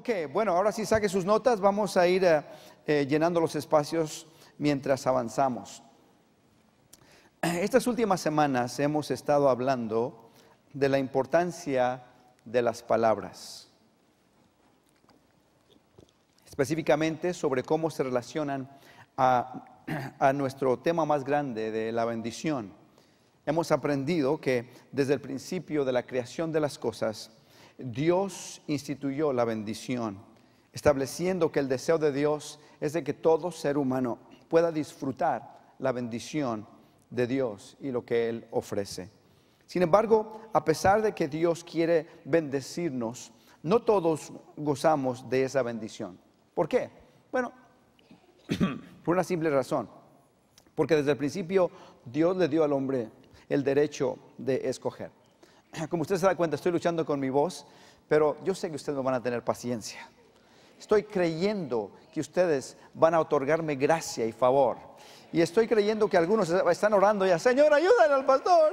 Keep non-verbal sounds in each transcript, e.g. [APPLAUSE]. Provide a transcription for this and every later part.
Ok, bueno, ahora sí saque sus notas, vamos a ir eh, eh, llenando los espacios mientras avanzamos. [CLEARS THROAT] Estas últimas semanas hemos estado hablando de la importancia de las palabras, específicamente sobre cómo se relacionan [CLEARS THROAT] a nuestro tema más grande de la bendición. Hemos aprendido que desde el principio de la creación de las cosas, Dios instituyó la bendición, estableciendo que el deseo de Dios es de que todo ser humano pueda disfrutar la bendición de Dios y lo que Él ofrece. Sin embargo, a pesar de que Dios quiere bendecirnos, no todos gozamos de esa bendición. ¿Por qué? Bueno, [CLEARS THROAT] por una simple razón. Porque desde el principio Dios le dio al hombre el derecho de escoger. [CLEARS THROAT] como usted se da cuenta, estoy luchando con mi voz, pero yo sé que ustedes no van a tener paciencia. Estoy creyendo que ustedes van a otorgarme gracia y favor. Y estoy creyendo que algunos están orando ya, Señor, ayúdale al pastor.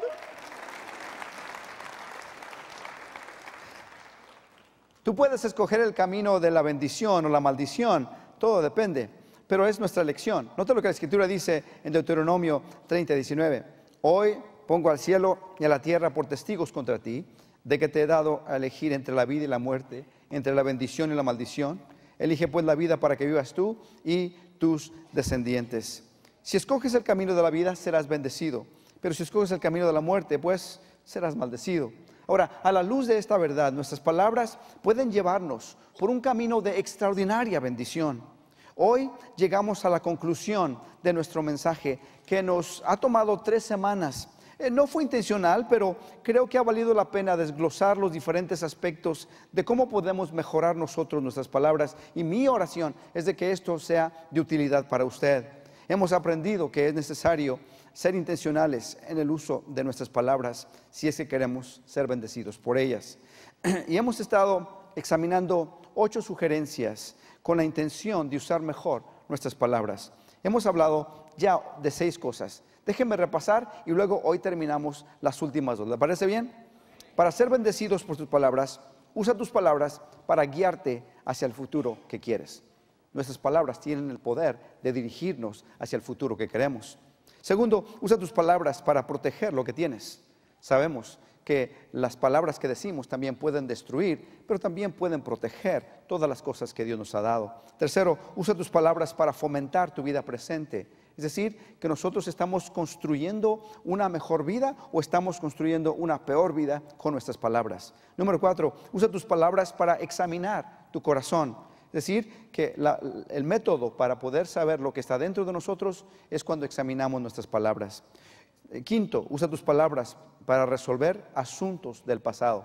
Tú puedes escoger el camino de la bendición o la maldición, todo depende, pero es nuestra elección. Nota lo que la Escritura dice en Deuteronomio 30, 19. Hoy pongo al cielo y a la tierra por testigos contra ti, de que te he dado a elegir entre la vida y la muerte, entre la bendición y la maldición. Elige pues la vida para que vivas tú y tus descendientes. Si escoges el camino de la vida, serás bendecido, pero si escoges el camino de la muerte, pues serás maldecido. Ahora, a la luz de esta verdad, nuestras palabras pueden llevarnos por un camino de extraordinaria bendición. Hoy llegamos a la conclusión de nuestro mensaje que nos ha tomado tres semanas eh, no fue intencional, pero creo que ha valido la pena desglosar los diferentes aspectos de cómo podemos mejorar nosotros nuestras palabras y mi oración es de que esto sea de utilidad para usted. Hemos aprendido que es necesario ser intencionales en el uso de nuestras palabras si es que queremos ser bendecidos por ellas. [CLEARS THROAT] Y hemos estado examinando ocho sugerencias con la intención de usar mejor nuestras palabras. Hemos hablado ya de seis cosas. Déjenme repasar y luego hoy terminamos las últimas dos. ¿Le parece bien? Para ser bendecidos por tus palabras, usa tus palabras para guiarte hacia el futuro que quieres. Nuestras palabras tienen el poder de dirigirnos hacia el futuro que queremos. Segundo, usa tus palabras para proteger lo que tienes. Sabemos que las palabras que decimos también pueden destruir, pero también pueden proteger todas las cosas que Dios nos ha dado. Tercero, usa tus palabras para fomentar tu vida presente. Es decir, que nosotros estamos construyendo una mejor vida o estamos construyendo una peor vida con nuestras palabras. Número cuatro, usa tus palabras para examinar tu corazón. Es decir, que el método para poder saber lo que está dentro de nosotros es cuando examinamos nuestras palabras. Eh, quinto, usa tus palabras para resolver asuntos del pasado.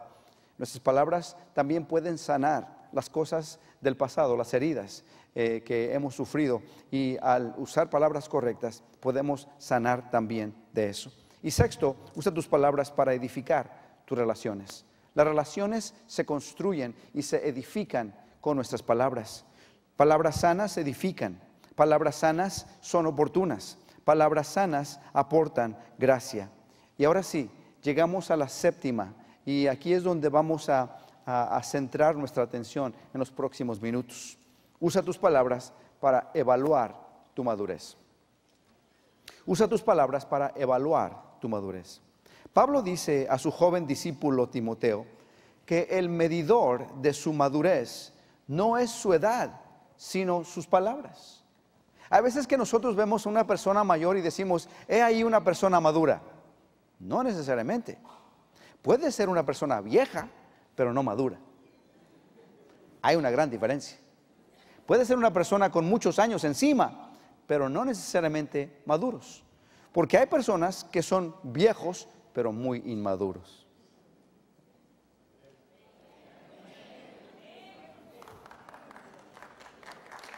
Nuestras palabras también pueden sanar las cosas del pasado, las heridas eh, que hemos sufrido y al usar palabras correctas podemos sanar también de eso. Y sexto, usa tus palabras para edificar tus relaciones. Las relaciones se construyen y se edifican con nuestras palabras. Palabras sanas edifican, palabras sanas son oportunas, palabras sanas aportan gracia. Y ahora sí, llegamos a la séptima y aquí es donde vamos a a, centrar nuestra atención en los próximos minutos. Usa tus palabras para evaluar tu madurez. Usa tus palabras para evaluar tu madurez. Pablo dice a su joven discípulo Timoteo que el medidor de su madurez no es su edad, sino sus palabras. A veces que nosotros vemos a una persona mayor y decimos, he ahí una persona madura. No necesariamente. Puede ser una persona vieja pero no madura. Hay una gran diferencia. Puede ser una persona con muchos años encima, pero no necesariamente maduros. Porque hay personas que son viejos, pero muy inmaduros.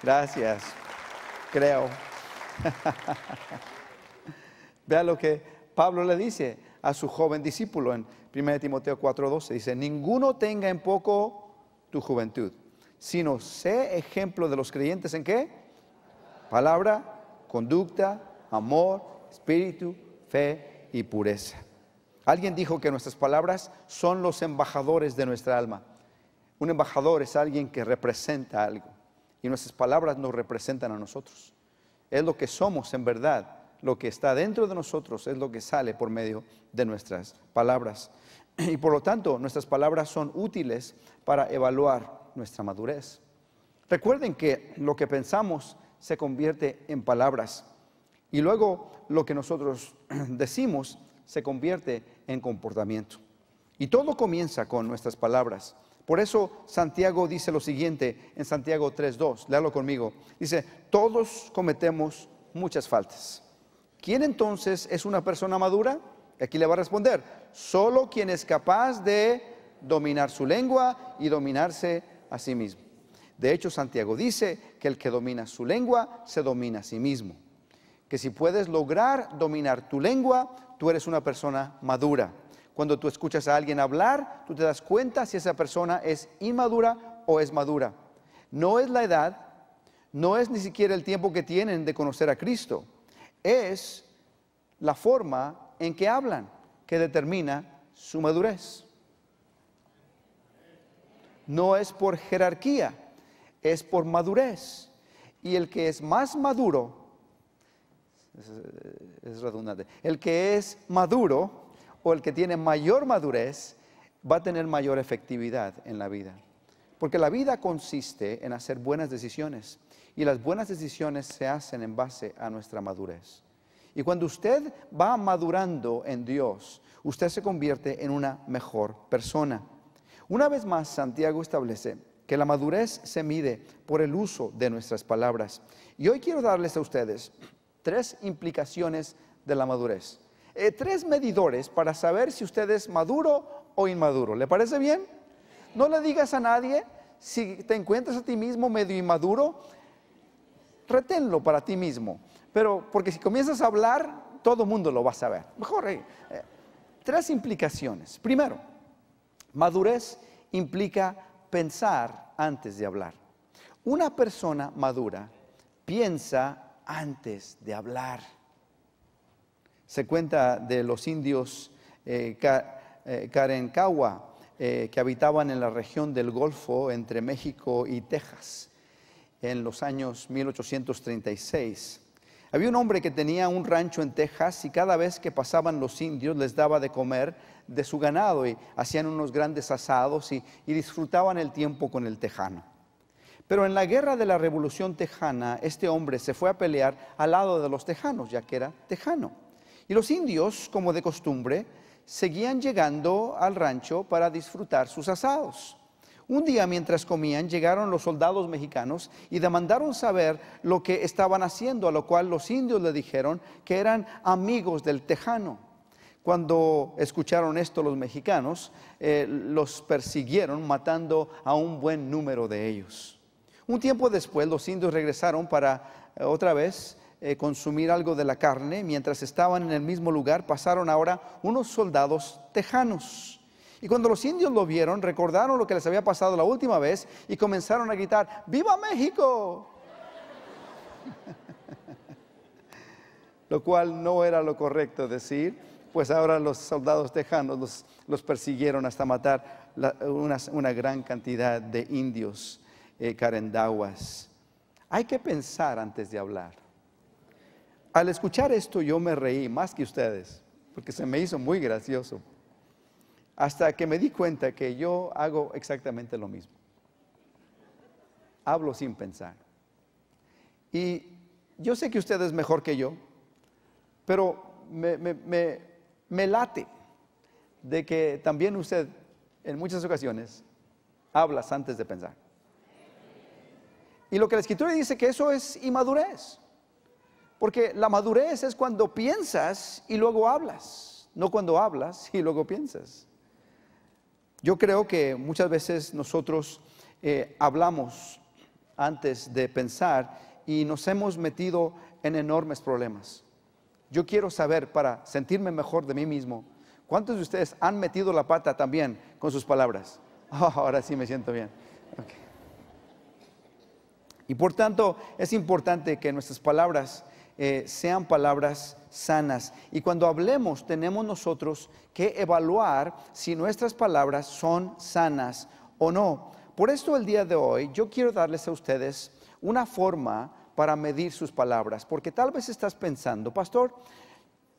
Gracias, creo. [LAUGHS] Vea lo que Pablo le dice, a su joven discípulo en 1 Timoteo 4:12. Dice, ninguno tenga en poco tu juventud, sino sé ejemplo de los creyentes en qué? Palabra, conducta, amor, espíritu, fe y pureza. Alguien dijo que nuestras palabras son los embajadores de nuestra alma. Un embajador es alguien que representa algo y nuestras palabras nos representan a nosotros. Es lo que somos en verdad lo que está dentro de nosotros es lo que sale por medio de nuestras palabras. [CLEARS THROAT] Y por lo tanto, nuestras palabras son útiles para evaluar nuestra madurez. Recuerden que lo que pensamos se convierte en palabras y luego lo que nosotros [CLEARS THROAT] decimos se convierte en comportamiento. Y todo comienza con nuestras palabras. Por eso Santiago dice lo siguiente en Santiago 3.2, léalo conmigo. Dice, todos cometemos muchas faltas. ¿Quién entonces es una persona madura? Aquí le va a responder, solo quien es capaz de dominar su lengua y dominarse a sí mismo. De hecho, Santiago dice que el que domina su lengua se domina a sí mismo. Que si puedes lograr dominar tu lengua, tú eres una persona madura. Cuando tú escuchas a alguien hablar, tú te das cuenta si esa persona es inmadura o es madura. No es la edad, no es ni siquiera el tiempo que tienen de conocer a Cristo es la forma en que hablan que determina su madurez. No es por jerarquía, es por madurez. Y el que es más maduro, es, redundante, el que es maduro o el que tiene mayor madurez va a tener mayor efectividad en la vida. Porque la vida consiste en hacer buenas decisiones y las buenas decisiones se hacen en base a nuestra madurez. Y cuando usted va madurando en Dios, usted se convierte en una mejor persona. Una vez más, Santiago establece que la madurez se mide por el uso de nuestras palabras. Y hoy quiero darles a ustedes tres implicaciones de la madurez. Eh, tres medidores para saber si usted es maduro o inmaduro. ¿Le parece bien? No le digas a nadie si te encuentras a ti mismo medio inmaduro reténlo para ti mismo. Pero porque si comienzas a hablar, todo mundo lo va a saber. Mejor, eh, eh, tres implicaciones. Primero, madurez implica pensar antes de hablar. Una persona madura piensa antes de hablar. Se cuenta de los indios eh, eh que habitaban en la región del Golfo entre México y Texas en los años 1836. Había un hombre que tenía un rancho en Texas y cada vez que pasaban los indios les daba de comer de su ganado y hacían unos grandes asados y, disfrutaban el tiempo con el tejano. Pero en la guerra de la Revolución Tejana, este hombre se fue a pelear al lado de los tejanos, ya que era tejano. Y los indios, como de costumbre, seguían llegando al rancho para disfrutar sus asados. Un día mientras comían llegaron los soldados mexicanos y demandaron saber lo que estaban haciendo, a lo cual los indios le dijeron que eran amigos del tejano. Cuando escucharon esto los mexicanos, eh, los persiguieron matando a un buen número de ellos. Un tiempo después los indios regresaron para eh, otra vez eh, consumir algo de la carne. Mientras estaban en el mismo lugar pasaron ahora unos soldados tejanos y cuando los indios lo vieron, recordaron lo que les había pasado la última vez y comenzaron a gritar, ¡Viva México! [LAUGHS] lo cual no era lo correcto decir, pues ahora los soldados tejanos los, persiguieron hasta matar una, gran cantidad de indios eh, carendaguas. Hay que pensar antes de hablar. Al escuchar esto yo me reí más que ustedes, porque se me hizo muy gracioso. Hasta que me di cuenta que yo hago exactamente lo mismo. Hablo sin pensar. Y yo sé que usted es mejor que yo, pero me, late de que también usted en muchas ocasiones hablas antes de pensar. Y lo que la escritura dice que eso es inmadurez. Porque la madurez es cuando piensas y luego hablas, no cuando hablas y luego piensas. Yo creo que muchas veces nosotros eh, hablamos antes de pensar y nos hemos metido en enormes problemas. Yo quiero saber para sentirme mejor de mí mismo, ¿cuántos de ustedes han metido la pata también con sus palabras? [LAUGHS] Oh, ahora sí me siento bien. Y por tanto, es importante que nuestras palabras eh, sean palabras sanas. Y cuando hablemos tenemos nosotros que evaluar si nuestras palabras son sanas o no. Por esto el día de hoy yo quiero darles a ustedes una forma para medir sus palabras, porque tal vez estás pensando, pastor,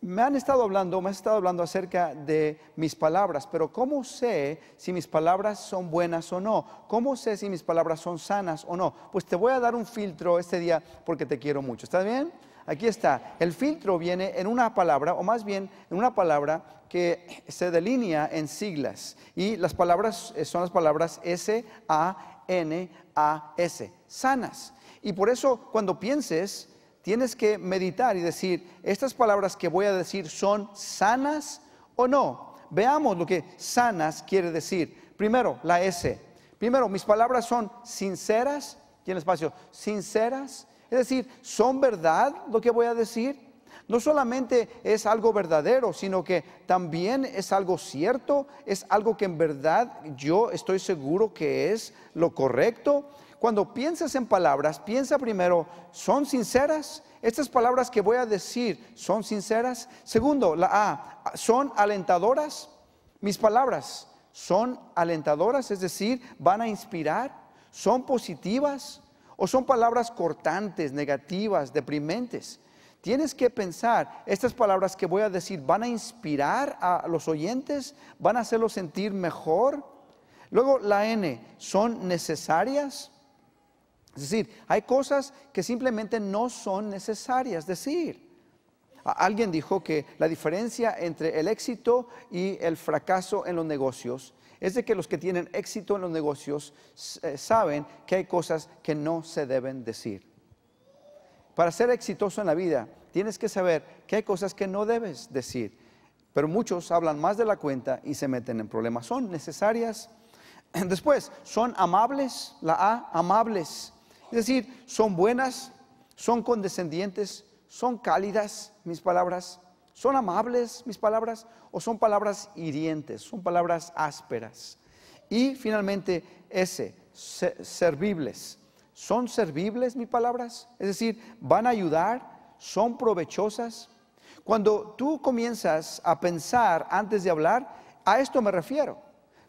me han estado hablando, me has estado hablando acerca de mis palabras, pero ¿cómo sé si mis palabras son buenas o no? ¿Cómo sé si mis palabras son sanas o no? Pues te voy a dar un filtro este día porque te quiero mucho. ¿Está bien? Aquí está, el filtro viene en una palabra, o más bien en una palabra que se delinea en siglas. Y las palabras eh, son las palabras S-A-N-A-S, sanas. Y por eso cuando pienses, tienes que meditar y decir, estas palabras que voy a decir son sanas o no. Veamos lo que sanas quiere decir. Primero, la S. Primero, mis palabras son sinceras, tiene espacio, sinceras, es decir, ¿son verdad lo que voy a decir? No solamente es algo verdadero, sino que también es algo cierto, es algo que en verdad yo estoy seguro que es lo correcto. Cuando piensas en palabras, piensa primero, ¿son sinceras? ¿Estas palabras que voy a decir son sinceras? Segundo, la A, ¿son alentadoras? Mis palabras son alentadoras, es decir, van a inspirar, son positivas o son palabras cortantes, negativas, deprimentes. Tienes que pensar, estas palabras que voy a decir van a inspirar a los oyentes, van a hacerlos sentir mejor. Luego la N, ¿son necesarias? Es decir, hay cosas que simplemente no son necesarias decir. Alguien dijo que la diferencia entre el éxito y el fracaso en los negocios es de que los que tienen éxito en los negocios eh, saben que hay cosas que no se deben decir. Para ser exitoso en la vida, tienes que saber que hay cosas que no debes decir. Pero muchos hablan más de la cuenta y se meten en problemas. Son necesarias. [CLEARS THROAT] Después, son amables, la A, amables. Es decir, son buenas, son condescendientes, son cálidas, mis palabras. ¿Son amables mis palabras o son palabras hirientes, son palabras ásperas? Y finalmente, ese, servibles. ¿Son servibles mis palabras? Es decir, ¿van a ayudar? ¿Son provechosas? Cuando tú comienzas a pensar antes de hablar, a esto me refiero.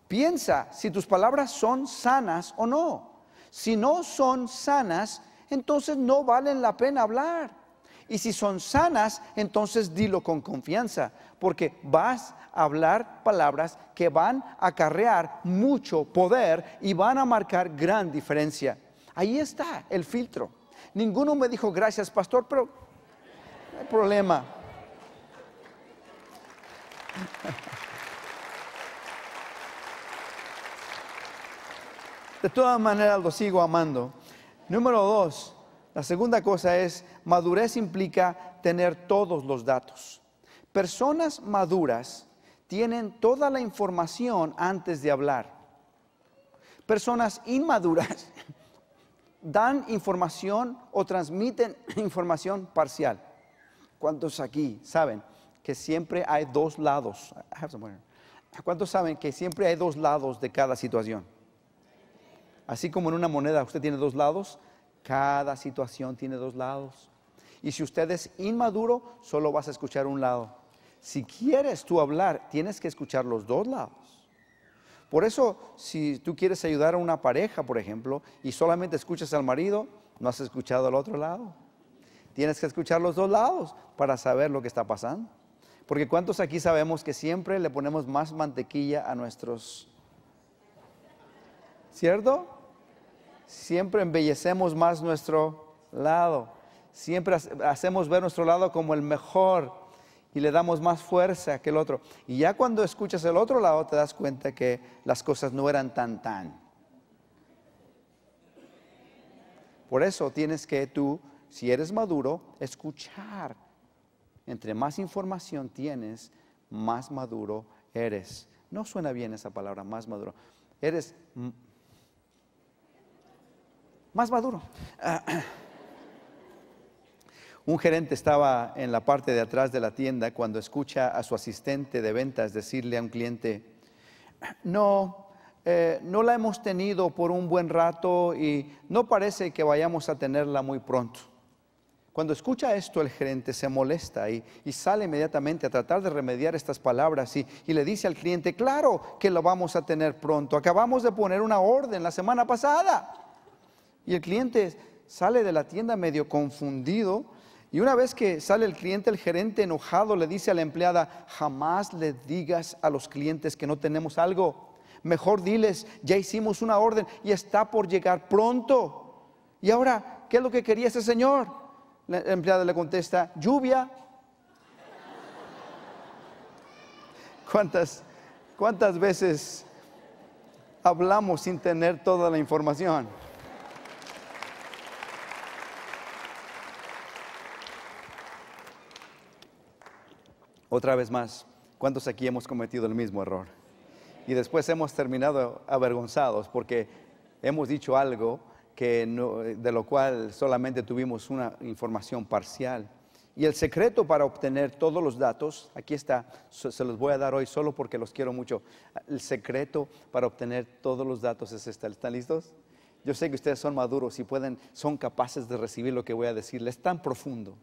Piensa si tus palabras son sanas o no. Si no son sanas, entonces no valen la pena hablar. Y si son sanas, entonces dilo con confianza, porque vas a hablar palabras que van a acarrear mucho poder y van a marcar gran diferencia. Ahí está el filtro. Ninguno me dijo gracias, pastor, pero no hay problema. De todas maneras lo sigo amando. Número dos, la segunda cosa es, madurez implica tener todos los datos. Personas maduras tienen toda la información antes de hablar. Personas inmaduras [LAUGHS] dan información o transmiten [LAUGHS] información parcial. ¿Cuántos aquí saben que siempre hay dos lados? ¿Cuántos saben que siempre hay dos lados de cada situación? Así como en una moneda usted tiene dos lados, cada situación tiene dos lados. Y si usted es inmaduro, solo vas a escuchar un lado. Si quieres tú hablar, tienes que escuchar los dos lados. Por eso, si tú quieres ayudar a una pareja, por ejemplo, y solamente escuchas al marido, no has escuchado al otro lado. Tienes que escuchar los dos lados para saber lo que está pasando. Porque ¿cuántos aquí sabemos que siempre le ponemos más mantequilla a nuestros... ¿Cierto? siempre embellecemos más nuestro lado, siempre hacemos ver nuestro lado como el mejor y le damos más fuerza que el otro. Y ya cuando escuchas el otro lado te das cuenta que las cosas no eran tan tan. Por eso tienes que tú, si eres maduro, escuchar. Entre más información tienes, más maduro eres. No suena bien esa palabra, más maduro. Eres más maduro. [CLEARS THROAT] Un gerente estaba en la parte de atrás de la tienda cuando escucha a su asistente de ventas decirle a un cliente, no, eh, no la hemos tenido por un buen rato y no parece que vayamos a tenerla muy pronto. Cuando escucha esto el gerente se molesta y, sale inmediatamente a tratar de remediar estas palabras y, y le dice al cliente, claro que lo vamos a tener pronto, acabamos de poner una orden la semana pasada. Y el cliente sale de la tienda medio confundido. Y una vez que sale el cliente, el gerente enojado le dice a la empleada, jamás le digas a los clientes que no tenemos algo. Mejor diles, ya hicimos una orden y está por llegar pronto. Y ahora, ¿qué es lo que quería ese señor? La empleada le contesta, lluvia. [LAUGHS] ¿Cuántas, cuántas veces hablamos sin tener toda la información? Otra vez más, ¿cuántos aquí hemos cometido el mismo error? Y después hemos terminado avergonzados porque hemos dicho algo que de lo cual solamente tuvimos una información parcial. Y el secreto para obtener todos los datos, aquí está, se los voy a dar hoy solo porque los quiero mucho. El secreto para obtener todos los datos es este. ¿Están listos? Yo sé que ustedes son maduros y pueden, son capaces de recibir lo que voy a decirles. Es tan profundo.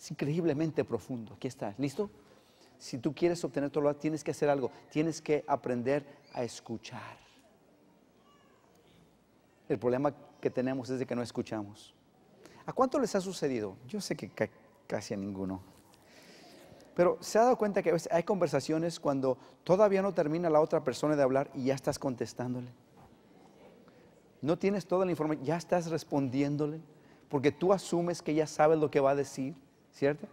Es increíblemente profundo. Aquí está. ¿Listo? Si tú quieres obtener todo, tienes que hacer algo. Tienes que aprender a escuchar. El problema que tenemos es de que no escuchamos. ¿A cuánto les ha sucedido? Yo sé que casi a ninguno. Pero se ha dado cuenta que hay conversaciones cuando todavía no termina la otra persona de hablar y ya estás contestándole. No tienes toda la información, ya estás respondiéndole, porque tú asumes que ya sabes lo que va a decir. ¿cierto?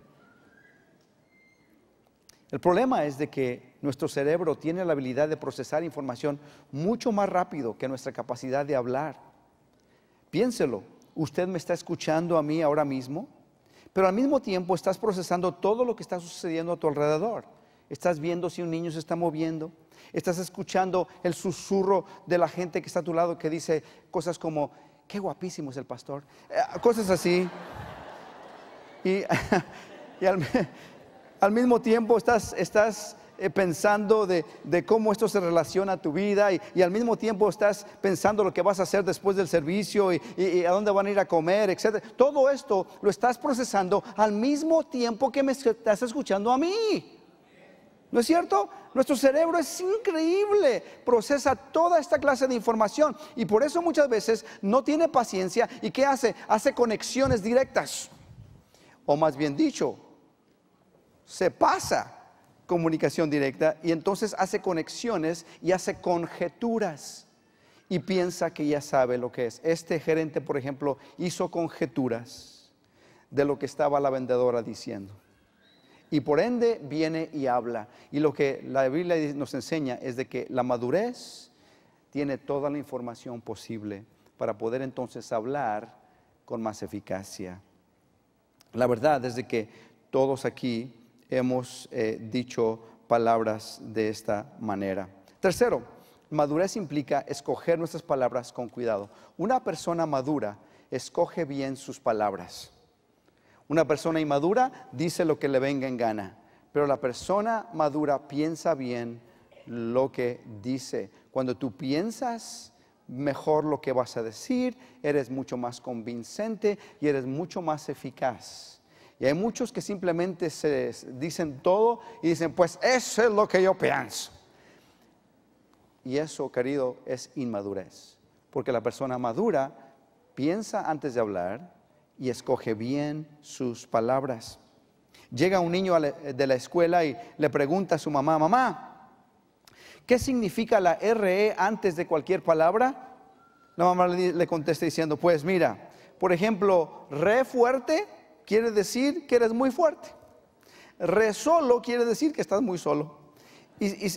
El problema es de que nuestro cerebro tiene la habilidad de procesar información mucho más rápido que nuestra capacidad de hablar. Piénselo, usted me está escuchando a mí ahora mismo, pero al mismo tiempo estás procesando todo lo que está sucediendo a tu alrededor. Estás viendo si un niño se está moviendo, estás escuchando el susurro de la gente que está a tu lado que dice cosas como, qué guapísimo es el pastor, eh, cosas así y, [LAUGHS] al, mismo tiempo estás, eh, pensando de, cómo esto se relaciona a tu vida y, al mismo tiempo estás pensando lo que vas a hacer después del servicio y, a dónde van a ir a comer, etcétera Todo esto lo estás procesando al mismo tiempo que me estás escuchando a mí. ¿No es cierto? Nuestro cerebro es increíble, procesa toda esta clase de información y por eso muchas veces no tiene paciencia y ¿qué hace? Hace conexiones directas o más bien dicho, se pasa comunicación directa y entonces hace conexiones y hace conjeturas y piensa que ya sabe lo que es. Este gerente, por ejemplo, hizo conjeturas de lo que estaba la vendedora diciendo. Y por ende viene y habla. Y lo que la Biblia nos enseña es de que la madurez tiene toda la información posible para poder entonces hablar con más eficacia. La verdad es de que todos aquí hemos eh, dicho palabras de esta manera. Tercero, madurez implica escoger nuestras palabras con cuidado. Una persona madura escoge bien sus palabras. Una persona inmadura dice lo que le venga en gana, pero la persona madura piensa bien lo que dice. Cuando tú piensas mejor lo que vas a decir, eres mucho más convincente y eres mucho más eficaz. Y hay muchos que simplemente se dicen todo y dicen, pues eso es lo que yo pienso. Y eso, querido, es inmadurez. Porque la persona madura piensa antes de hablar y escoge bien sus palabras. Llega un niño de la escuela y le pregunta a su mamá, mamá, ¿Qué significa la RE antes de cualquier palabra? La mamá le contesta diciendo, pues mira, por ejemplo, re fuerte quiere decir que eres muy fuerte. Re solo quiere decir que estás muy solo. Y,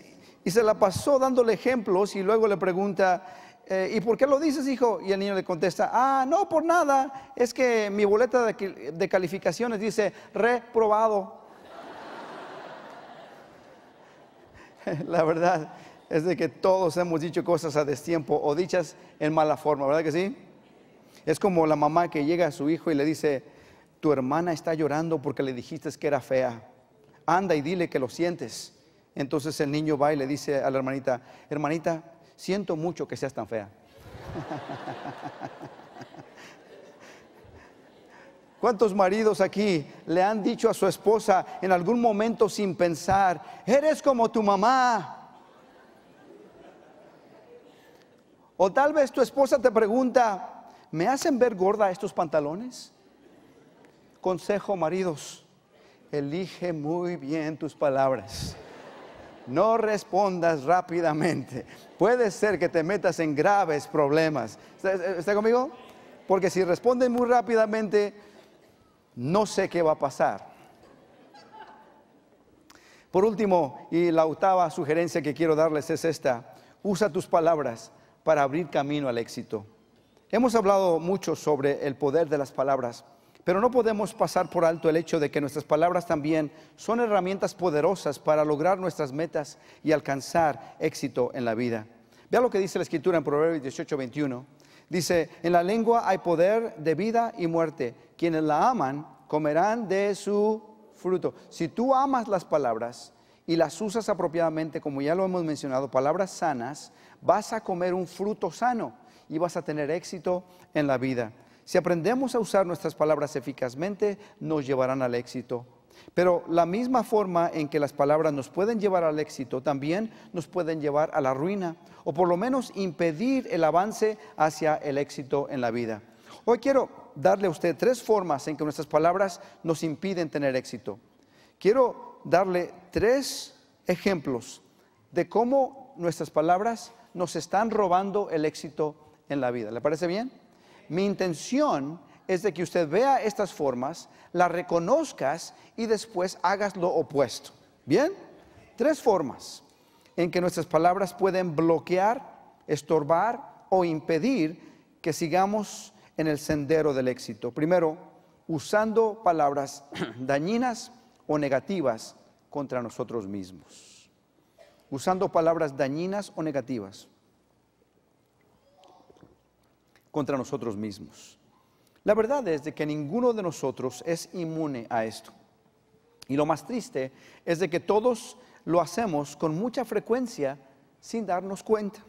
se la pasó dándole ejemplos y luego le pregunta, eh, ¿y por qué lo dices, hijo? Y el niño le contesta, ah, no, por nada, es que mi boleta de, de calificaciones dice reprobado. [LAUGHS] la verdad es de que todos hemos dicho cosas a destiempo o dichas en mala forma, ¿verdad que sí? Es como la mamá que llega a su hijo y le dice, tu hermana está llorando porque le dijiste que era fea. Anda y dile que lo sientes. Entonces el niño va y le dice a la hermanita, hermanita, siento mucho que seas tan fea. [LAUGHS] ¿Cuántos maridos aquí le han dicho a su esposa en algún momento sin pensar, eres como tu mamá? O tal vez tu esposa te pregunta, ¿me hacen ver gorda estos pantalones? Consejo, maridos, elige muy bien tus palabras. No respondas rápidamente. Puede ser que te metas en graves problemas. Eh, ¿Está, conmigo? Porque si responden muy rápidamente, no sé qué va a pasar. Por último, y la octava sugerencia que quiero darles es esta, usa tus palabras para abrir camino al éxito. Hemos hablado mucho sobre el poder de las palabras, pero no podemos pasar por alto el hecho de que nuestras palabras también son herramientas poderosas para lograr nuestras metas y alcanzar éxito en la vida. Vea lo que dice la Escritura en Proverbios 18, 21. Dice, en la lengua hay poder de vida y muerte. Quienes la aman comerán de su fruto. Si tú amas las palabras y las usas apropiadamente, como ya lo hemos mencionado, palabras sanas, vas a comer un fruto sano y vas a tener éxito en la vida. Si aprendemos a usar nuestras palabras eficazmente, nos llevarán al éxito pero la misma forma en que las palabras nos pueden llevar al éxito, también nos pueden llevar a la ruina, o por lo menos impedir el avance hacia el éxito en la vida. Hoy quiero darle a usted tres formas en que nuestras palabras nos impiden tener éxito. Quiero darle tres ejemplos de cómo nuestras palabras nos están robando el éxito en la vida. ¿Le parece bien? Mi intención es de que usted vea estas formas, las reconozcas y después hagas lo opuesto. ¿Bien? Tres formas en que nuestras palabras pueden bloquear, estorbar o impedir que sigamos en el sendero del éxito. Primero, usando palabras [CLEARS THROAT] dañinas o negativas contra nosotros mismos. Usando palabras dañinas o negativas contra nosotros mismos. La verdad es de que ninguno de nosotros es inmune a esto. Y lo más triste es de que todos lo hacemos con mucha frecuencia sin darnos cuenta.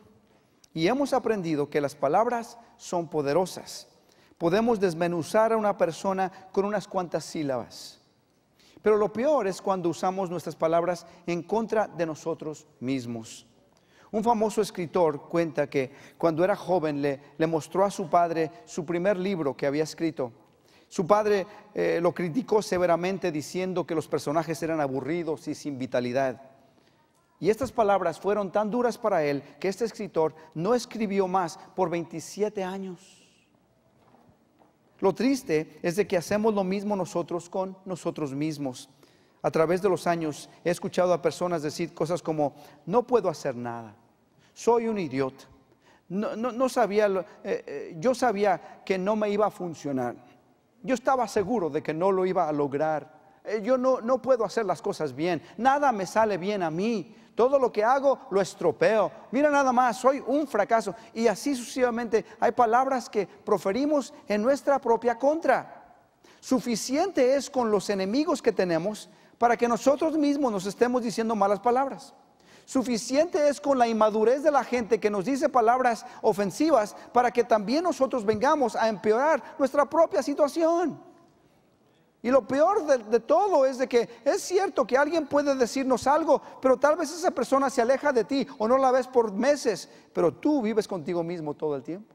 Y hemos aprendido que las palabras son poderosas. Podemos desmenuzar a una persona con unas cuantas sílabas. Pero lo peor es cuando usamos nuestras palabras en contra de nosotros mismos. Un famoso escritor cuenta que cuando era joven le, mostró a su padre su primer libro que había escrito. Su padre eh, lo criticó severamente diciendo que los personajes eran aburridos y sin vitalidad. Y estas palabras fueron tan duras para él que este escritor no escribió más por 27 años. Lo triste es de que hacemos lo mismo nosotros con nosotros mismos. A través de los años he escuchado a personas decir cosas como, no puedo hacer nada soy un idiota. No, sabía, eh, eh, yo sabía que no me iba a funcionar. Yo estaba seguro de que no lo iba a lograr. Eh, yo no puedo hacer las cosas bien. Nada me sale bien a mí. Todo lo que hago lo estropeo. Mira nada más, soy un fracaso. Y así sucesivamente hay palabras que proferimos en nuestra propia contra. Suficiente es con los enemigos que tenemos para que nosotros mismos nos estemos diciendo malas palabras. Suficiente es con la inmadurez de la gente que nos dice palabras ofensivas para que también nosotros vengamos a empeorar nuestra propia situación. Y lo peor de, todo es de que es cierto que alguien puede decirnos algo, pero tal vez esa persona se aleja de ti o no la ves por meses, pero tú vives contigo mismo todo el tiempo.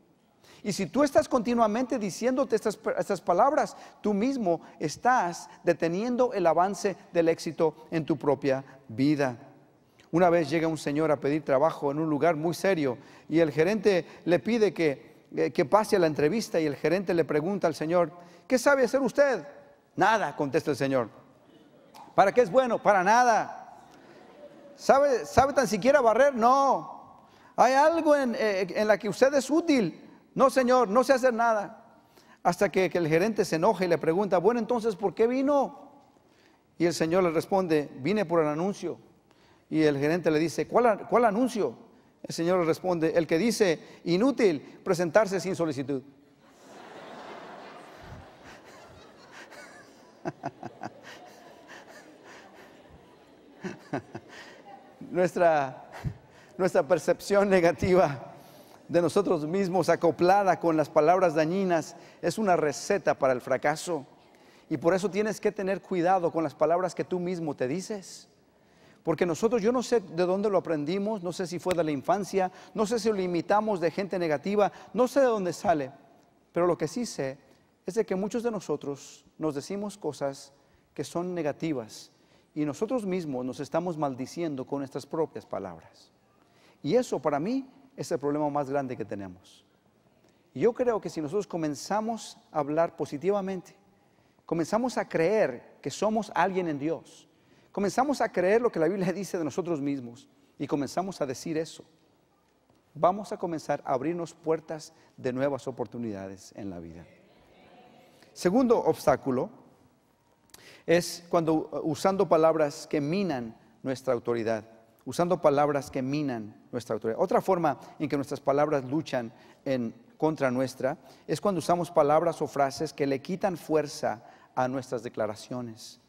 Y si tú estás continuamente diciéndote estas palabras, tú mismo estás deteniendo el avance del éxito en tu propia vida. Una vez llega un señor a pedir trabajo en un lugar muy serio y el gerente le pide eh, que, pase a la entrevista y el gerente le pregunta al señor, ¿qué sabe hacer usted? Nada, contesta el señor. ¿Para qué es bueno? Para nada. ¿Sabe, sabe tan siquiera barrer? No. ¿Hay algo en, eh, en la que usted es útil? No, señor, no sé hacer nada. Hasta que, que el gerente se enoja y le pregunta, bueno, entonces, ¿por qué vino? Y el Señor le responde, vine por el anuncio. Y el gerente le dice, ¿cuál, anuncio? El señor le responde, el que dice, inútil presentarse sin solicitud. [LAUGHS] nuestra, nuestra percepción negativa de nosotros mismos acoplada con las palabras dañinas es una receta para el fracaso. Y por eso tienes que tener cuidado con las palabras que tú mismo te dices. Porque nosotros, yo no sé de dónde lo aprendimos, no sé si fue de la infancia, no sé si lo imitamos de gente negativa, no sé de dónde sale. Pero lo que sí sé es de que muchos de nosotros nos decimos cosas que son negativas y nosotros mismos nos estamos maldiciendo con nuestras propias palabras. Y eso para mí es el problema más grande que tenemos. yo creo que si nosotros comenzamos a hablar positivamente, comenzamos a creer que somos alguien en Dios, comenzamos a creer lo que la Biblia [LAUGHS] dice de nosotros mismos y comenzamos a decir eso, vamos a comenzar a abrirnos puertas de nuevas oportunidades en la vida. Segundo obstáculo es cuando uh, usando palabras que minan nuestra autoridad, usando palabras que minan nuestra autoridad. Otra forma en que nuestras palabras luchan en contra nuestra es cuando usamos palabras o frases que le quitan fuerza a nuestras declaraciones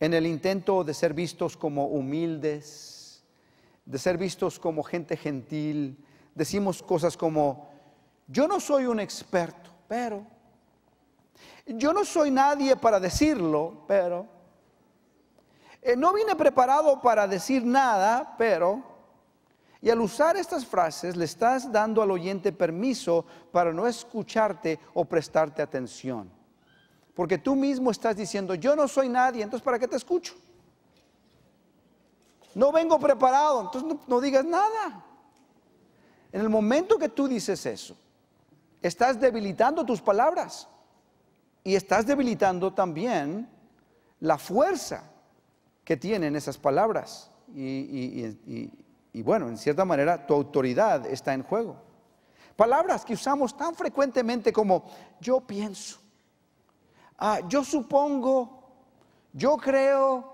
en el intento de ser vistos como humildes, de ser vistos como gente gentil, decimos cosas como, yo no soy un experto, pero, yo no soy nadie para decirlo, pero, eh, no vine preparado para decir nada, pero, y al usar estas frases le estás dando al oyente permiso para no escucharte o prestarte atención. Porque tú mismo estás diciendo, yo no soy nadie, entonces ¿para qué te escucho? No vengo preparado, entonces no, digas nada. En el momento que tú dices eso, estás debilitando tus palabras y estás debilitando también la fuerza que tienen esas palabras. y, bueno, en cierta manera tu autoridad está en juego. Palabras que usamos tan frecuentemente como yo pienso, Ah, yo supongo, yo creo,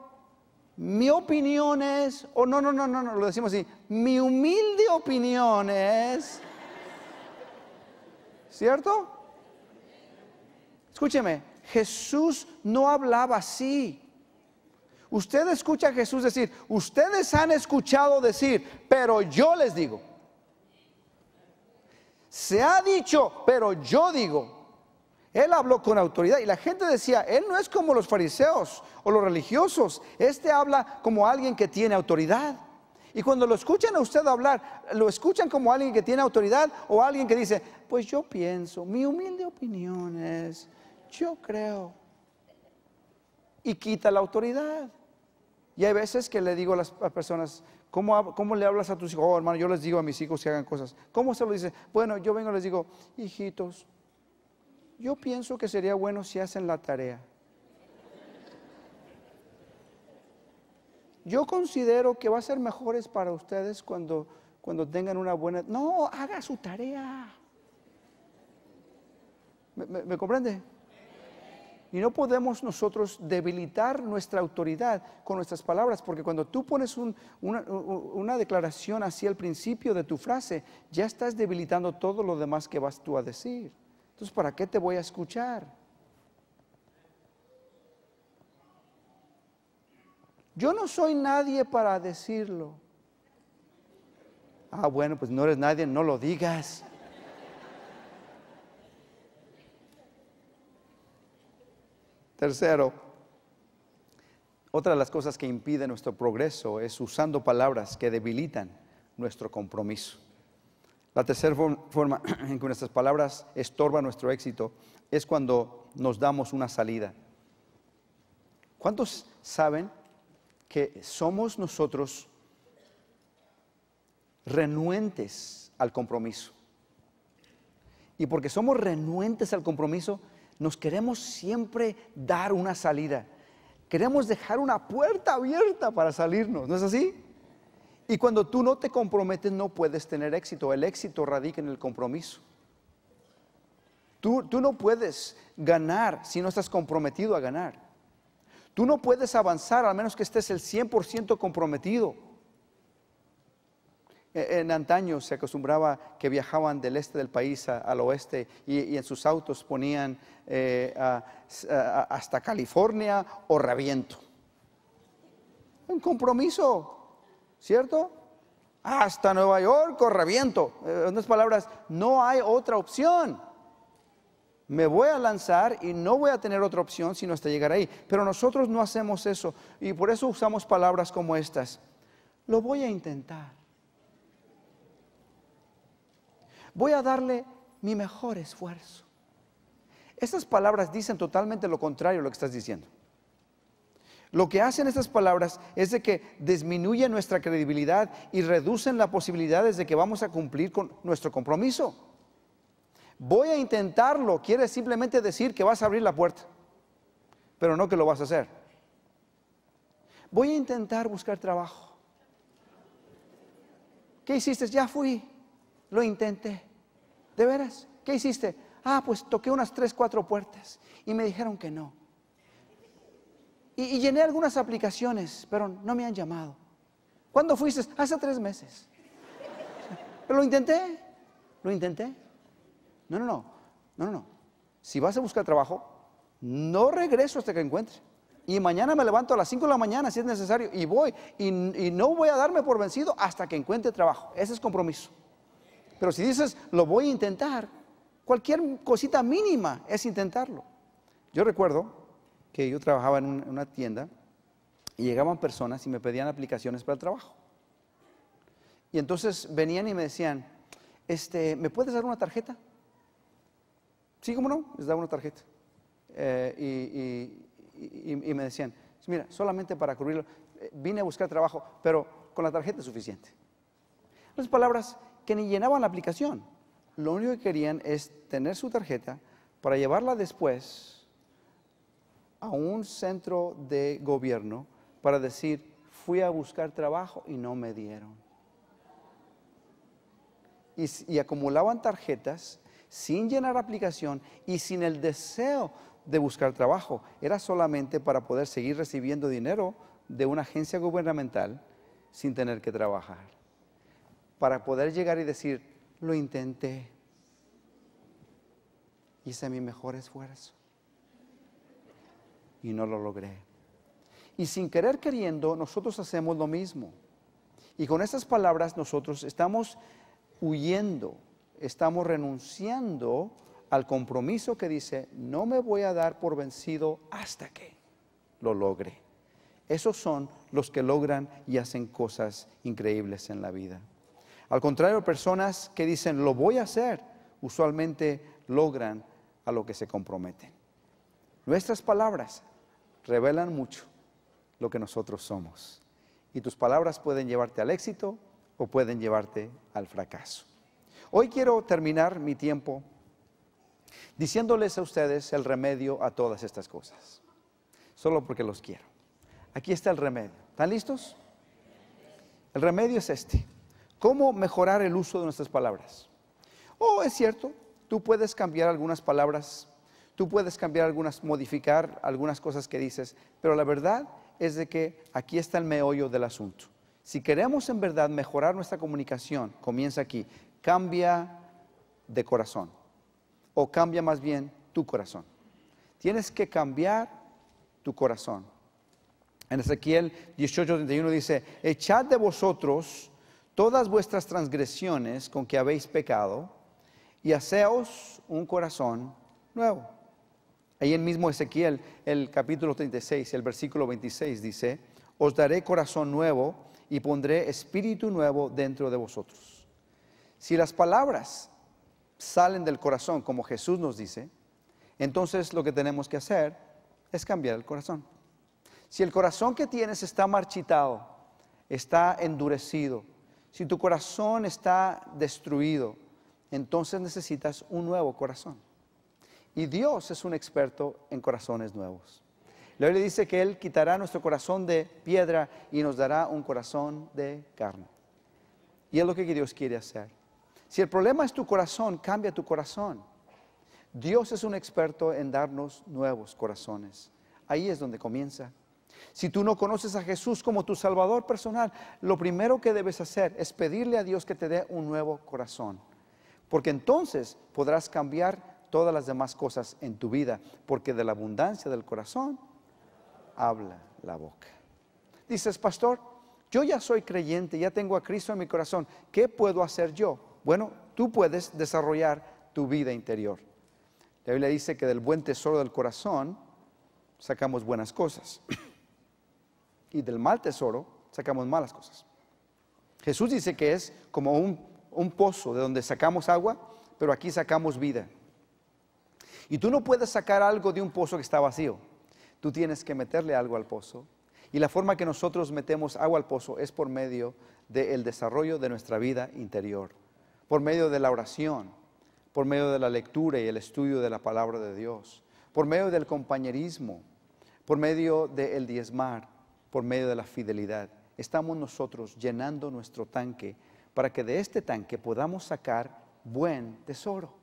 mi opinión es, o no, no, no, no, no, lo decimos así, mi humilde opinión es, ¿cierto? Escúcheme, Jesús no hablaba así. Usted escucha a Jesús decir, ustedes han escuchado decir, pero yo les digo. Se ha dicho, pero yo digo. Él habló con autoridad y la gente decía, Él no es como los fariseos o los religiosos, este habla como alguien que tiene autoridad. Y cuando lo escuchan a usted hablar, lo escuchan como alguien que tiene autoridad o alguien que dice, pues yo pienso, mi humilde opinión es, yo creo. Y quita la autoridad. Y hay veces que le digo a las personas, ¿Cómo, ¿Cómo, le hablas a tus hijos? Oh, hermano, yo les digo a mis hijos que hagan cosas. ¿Cómo se lo dice? Bueno, yo vengo y les digo, hijitos, yo pienso que sería bueno si hacen la tarea. Yo considero que va a ser mejores para ustedes cuando, cuando tengan una buena... No, haga su tarea. ¿Me, comprende? Y no podemos nosotros debilitar nuestra autoridad con nuestras palabras, porque cuando tú pones una, una, declaración así al principio de tu frase, ya estás debilitando todo lo demás que vas tú a decir. Entonces, ¿para qué te voy a escuchar? Yo no soy nadie para decirlo. Ah, bueno, pues no eres nadie, no lo digas. Tercero, otra de las cosas que impide nuestro progreso es usando palabras que debilitan nuestro compromiso. La tercera forma [CLEARS THROAT] en que nuestras palabras estorban nuestro éxito es cuando nos damos una salida. ¿Cuántos saben que somos nosotros renuentes al compromiso? Y porque somos renuentes al compromiso, nos queremos siempre dar una salida. Queremos dejar una puerta abierta para salirnos, ¿no es así? Y cuando tú no te comprometes no puedes tener éxito. El éxito radica en el compromiso. Tú, no puedes ganar si no estás comprometido a ganar. Tú no puedes avanzar al menos que estés el 100% comprometido. E, en, antaño se acostumbraba que viajaban del este del país al oeste y, en sus autos ponían eh, hasta California o reviento. Un compromiso ¿Cierto? Hasta Nueva York corre viento. Eh, en palabras, no hay otra opción. Me voy a lanzar y no voy a tener otra opción sino hasta llegar ahí. Pero nosotros no hacemos eso y por eso usamos palabras como estas. Lo voy a intentar. Voy a darle mi mejor esfuerzo. esas palabras dicen totalmente lo contrario a lo que estás diciendo. Lo que hacen estas palabras es de que disminuyen nuestra credibilidad y reducen las posibilidades de que vamos a cumplir con nuestro compromiso. Voy a intentarlo, quiere simplemente decir que vas a abrir la puerta, pero no que lo vas a hacer. Voy a intentar buscar trabajo. ¿Qué hiciste? Ya fui, lo intenté. ¿De veras? ¿Qué hiciste? Ah, pues toqué unas tres, cuatro puertas y me dijeron que no y, llené algunas aplicaciones, pero no me han llamado. ¿Cuándo fuiste? Hace tres meses. Pero lo intenté, lo intenté. No, no, no, no, no, no. Si vas a buscar trabajo, no regreso hasta que encuentre. Y mañana me levanto a las cinco de la mañana si es necesario y voy. y, no voy a darme por vencido hasta que encuentre trabajo. Ese es compromiso. Pero si dices, lo voy a intentar, cualquier cosita mínima es intentarlo. Yo recuerdo que yo trabajaba en, una tienda y llegaban personas y me pedían aplicaciones para el trabajo. Y entonces venían y me decían, este, ¿me puedes dar una tarjeta? Sí, cómo no, les daba una tarjeta. Eh, y, y, me decían, mira, solamente para cubrirlo, eh, vine a buscar trabajo, pero con la tarjeta es suficiente. Las palabras que ni llenaban la aplicación, lo único que querían es tener su tarjeta para llevarla después a un centro de gobierno para decir, fui a buscar trabajo y no me dieron. Y, acumulaban tarjetas sin llenar aplicación y sin el deseo de buscar trabajo. Era solamente para poder seguir recibiendo dinero de una agencia gubernamental sin tener que trabajar. Para poder llegar y decir, lo intenté. Hice mi mejor esfuerzo y no lo logré. Y sin querer queriendo, nosotros hacemos lo mismo. Y con estas palabras nosotros estamos huyendo, estamos renunciando al compromiso que dice, no me voy a dar por vencido hasta que lo logre. Esos son los que logran y hacen cosas increíbles en la vida. Al contrario, personas que dicen, lo voy a hacer, usualmente logran a lo que se comprometen. Nuestras palabras revelan mucho lo que nosotros somos. Y tus palabras pueden llevarte al éxito o pueden llevarte al fracaso. Hoy quiero terminar mi tiempo diciéndoles a ustedes el remedio a todas estas cosas. Solo porque los quiero. Aquí está el remedio. ¿Están listos? El remedio es este. ¿Cómo mejorar el uso de nuestras palabras? Oh, es cierto, tú puedes cambiar algunas palabras Tú puedes cambiar algunas, modificar algunas cosas que dices, pero la verdad es de que aquí está el meollo del asunto. Si queremos en verdad mejorar nuestra comunicación, comienza aquí. Cambia de corazón. O cambia más bien tu corazón. Tienes que cambiar tu corazón. En Ezequiel 18:31 dice, echad de vosotros todas vuestras transgresiones con que habéis pecado y haceos un corazón nuevo. Ahí el mismo Ezequiel, el capítulo 36, el versículo 26 dice, os daré corazón nuevo y pondré espíritu nuevo dentro de vosotros. Si las palabras salen del corazón, como Jesús nos dice, entonces lo que tenemos que hacer es cambiar el corazón. Si el corazón que tienes está marchitado, está endurecido, si tu corazón está destruido, entonces necesitas un nuevo corazón. Y Dios es un experto en corazones nuevos. La Biblia dice que Él quitará nuestro corazón de piedra y nos dará un corazón de carne. Y es lo que Dios quiere hacer. Si el problema es tu corazón, cambia tu corazón. Dios es un experto en darnos nuevos corazones. Ahí es donde comienza. Si tú no conoces a Jesús como tu Salvador personal, lo primero que debes hacer es pedirle a Dios que te dé un nuevo corazón. Porque entonces podrás cambiar todas las demás cosas en tu vida, porque de la abundancia del corazón habla la boca. Dices, pastor, yo ya soy creyente, ya tengo a Cristo en mi corazón, ¿qué puedo hacer yo? Bueno, tú puedes desarrollar tu vida interior. La Biblia dice que del buen tesoro del corazón sacamos buenas cosas [CLEARS THROAT] y del mal tesoro sacamos malas cosas. Jesús dice que es como un, un pozo de donde sacamos agua, pero aquí sacamos vida. Y tú no puedes sacar algo de un pozo que está vacío. Tú tienes que meterle algo al pozo. Y la forma que nosotros metemos agua al pozo es por medio del desarrollo de nuestra vida interior, por medio de la oración, por medio de la lectura y el estudio de la palabra de Dios, por medio del compañerismo, por medio del diezmar, por medio de la fidelidad. Estamos nosotros llenando nuestro tanque para que de este tanque podamos sacar buen tesoro.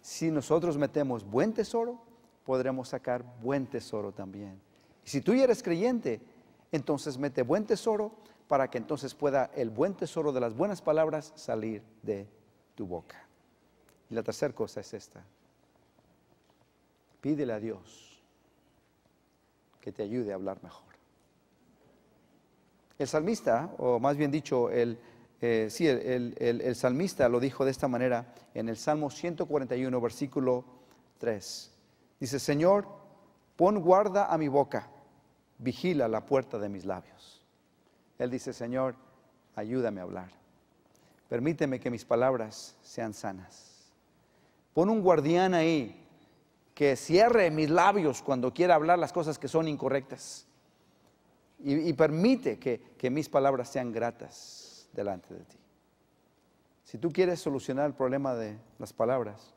Si nosotros metemos buen tesoro, podremos sacar buen tesoro también. Y si tú ya eres creyente, entonces mete buen tesoro para que entonces pueda el buen tesoro de las buenas palabras salir de tu boca. Y la tercera cosa es esta. Pídele a Dios que te ayude a hablar mejor. El salmista, o más bien dicho, el eh, sí, el, salmista lo dijo de esta manera en el Salmo 141, versículo 3. Dice, Señor, pon guarda a mi boca, vigila la puerta de mis labios. Él dice, Señor, ayúdame a hablar. Permíteme que mis palabras sean sanas. Pon un guardián ahí que cierre mis labios cuando quiera hablar las cosas que son incorrectas. Y, permite que mis palabras sean gratas delante de ti. Si tú quieres solucionar el problema de las palabras,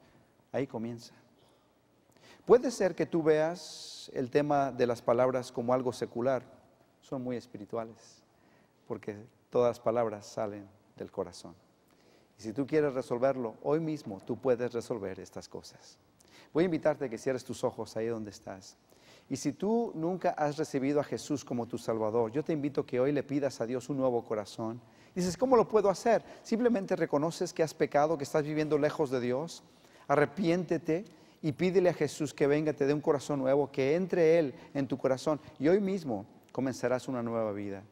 ahí comienza. Puede ser que tú veas el tema de las palabras como algo secular, son muy espirituales, porque todas las palabras salen del corazón. Y si tú quieres resolverlo, hoy mismo tú puedes resolver estas cosas. Voy a invitarte a que cierres tus ojos ahí donde estás. Y si tú nunca has recibido a Jesús como tu Salvador, yo te invito que hoy le pidas a Dios un nuevo corazón Dices, ¿cómo lo puedo hacer? Simplemente reconoces que has pecado, que estás viviendo lejos de Dios. Arrepiéntete y pídele a Jesús que venga, te dé un corazón nuevo, que entre Él en tu corazón. Y hoy mismo comenzarás una nueva vida.